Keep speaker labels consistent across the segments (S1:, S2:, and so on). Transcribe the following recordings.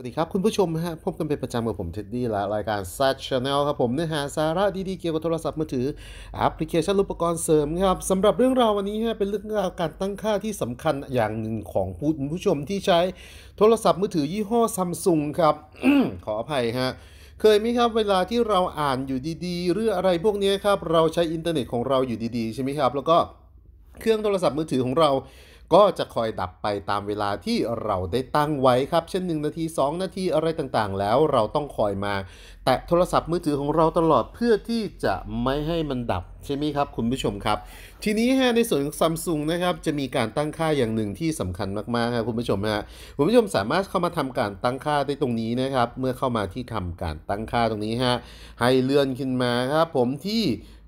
S1: สวัสดีครับ คุณผู้ชมฮะพบกันเป็นประจำกับผมเท็ดดี้และรายการซัดชแนลครับผมเนื้อหาสาระดี ๆ เกี่ยวกับโทรศัพท์มือถือแอปพลิเคชันอุปกรณ์เสริมครับสำหรับเรื่องราววันนี้ฮะเป็นเรื่องราวการตั้งค่าที่สำคัญอย่างหนึ่งของผู้ผู้ชมที่ใช้โทรศัพท์มือถือยี่ห้อซัมซุงครับ ขออภัยฮะเคยไหมครับ เวลาที่เราอ่านอยู่ดี ๆ หรืออะไรพวกนี้ครับเราใช้อินเทอร์เน็ตของเราอยู่ดี ๆใช่ไหมครับ แล้วก็เครื่องโทรศัพท์มือถือของเราก็จะคอยดับไปตามเวลาที่เราได้ตั้งไว้ครับ เช่น 1 นาที2นาทีอะไรต่างๆ แล้วเราต้องคอยมา แตะโทรศัพท์มือถือของเราตลอดเพื่อที่จะไม่ให้มันดับใช่ไหมครับ คุณผู้ชมครับ ทีนี้ฮะในส่วนของซัมซุงนะครับ จะมีการตั้งค่าอย่างหนึ่งที่สำคัญมากๆครับคุณผู้ชมฮะคุณผู้ชมสามารถเข้ามาทำการตั้งค่าได้ตรงนี้นะครับ เมื่อเข้ามาที่ทำการตั้งค่าตรงนี้ฮะให้เลื่อนขึ้นมาครับผมที่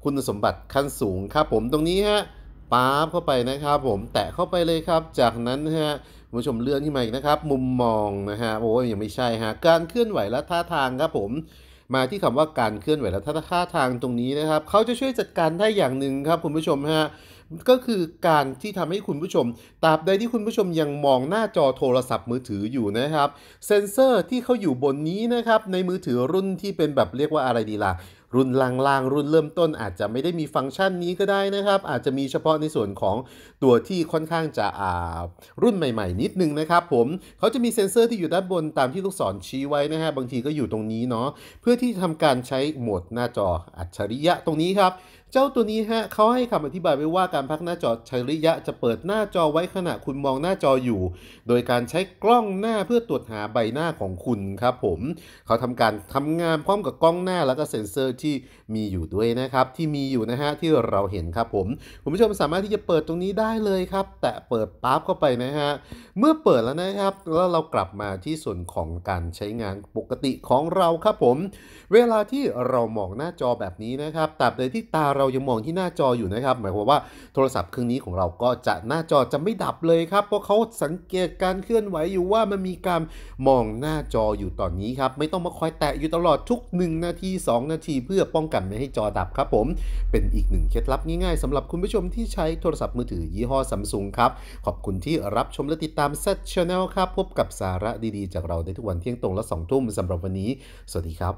S1: คุณสมบัติขั้นสูงครับผมตรงนี้ฮะป๊าบเข้าไปนะครับผมแตะเข้าไปเลยครับ จากนั้นฮะฮะผู้ชมเลื่อนขึ้นมาอีกนะครับ มุมมองนะฮะโอ้ยยังไม่ใช่ฮะ การเคลื่อนไหวและท่าทางครับผมมาที่คำว่าการเคลื่อนไหวและท่าทางตรงนี้นะครับเขาจะช่วยจัดการได้อย่างหนึ่งครับคุณผู้ชมฮะก็คือการที่ทำให้คุณผู้ชมตราบใดที่คุณผู้ชมยังมองหน้าจอโทรศัพท์มือถืออยู่นะครับ เซ็นเซอร์ที่เขาอยู่บนนี้นะครับ ในมือถือรุ่นที่เป็นแบบเรียกว่าอะไรดีละ่ะ รุ่นล่างๆ รุ่นเริ่มต้น อาจจะไม่ได้มีฟังก์ชันนี้ก็ได้นะครับ อาจจะมีเฉพาะในส่วนของตัวที่ค่อนข้างจะอ่ารุ่นใหม่ๆ นิดนึงนะครับ ผมเขาจะมีเซ็นเซอร์ที่อยู่ด้านบนตามที่ลูกศรชี้ไว้นะฮะบางทีก็อยู่ตรงนี้เนาะเพื่อที่ทํทำการใช้โหมดหน้าจออัจฉริยะตรงนี้ครับเจ้าตัวนี้ฮะเขาให้คำอธิบายไว้ว่าการการพักหน้าจอชัยริยะจะเปิดหน้าจอไว้ขณะคุณมองหน้าจออยู่ โดยการใช้กล้องหน้าเพื่อตรวจหาใบหน้าของคุณครับผม เขาทำการทำงานพร้อมกับกล้องหน้าแล้วก็เซ็นเซอร์ที่มีอยู่ด้วยนะครับที่มีอยู่นะฮะที่เราเห็นครับผม คุณผู้ชมสามารถที่จะเปิดตรงนี้ได้เลยครับ แตะเปิดปั๊บเข้าไปนะฮะ เมื่อเปิดแล้วนะครับ แล้วเรากลับมาที่ส่วนของการใช้งานปกติของเราครับผม เวลาที่เรามองหน้าจอแบบนี้นะครับ ตราบใดที่ตาเรายังมองที่หน้าจออยู่นะครับ หมายความว่าโทรศัพท์เครื่องนี้ของเราก็จะหน้าจอจะไม่ดับเลยครับเพราะเขาสังเกตการเคลื่อนไหวอยู่ว่ามันมีการมองหน้าจออยู่ตอนนี้ครับ ไม่ต้องมาคอยแตะอยู่ตลอดทุก1นาที2นาทีเพื่อป้องกันไม่ให้จอดับครับ ผม เป็นอีกหนึ่งเคล็ดลับง่ายๆสำหรับคุณผู้ชมที่ใช้โทรศัพท์มือถือยี่ห้อซัมซุงครับขอบคุณที่รับชมและติดตามเซตชาแนลครับพบกับสาระดีๆ จากเราได้ทุกวันเที่ยงตรงและสองทุ่มสำหรับวันนี้ สวัสดีครับ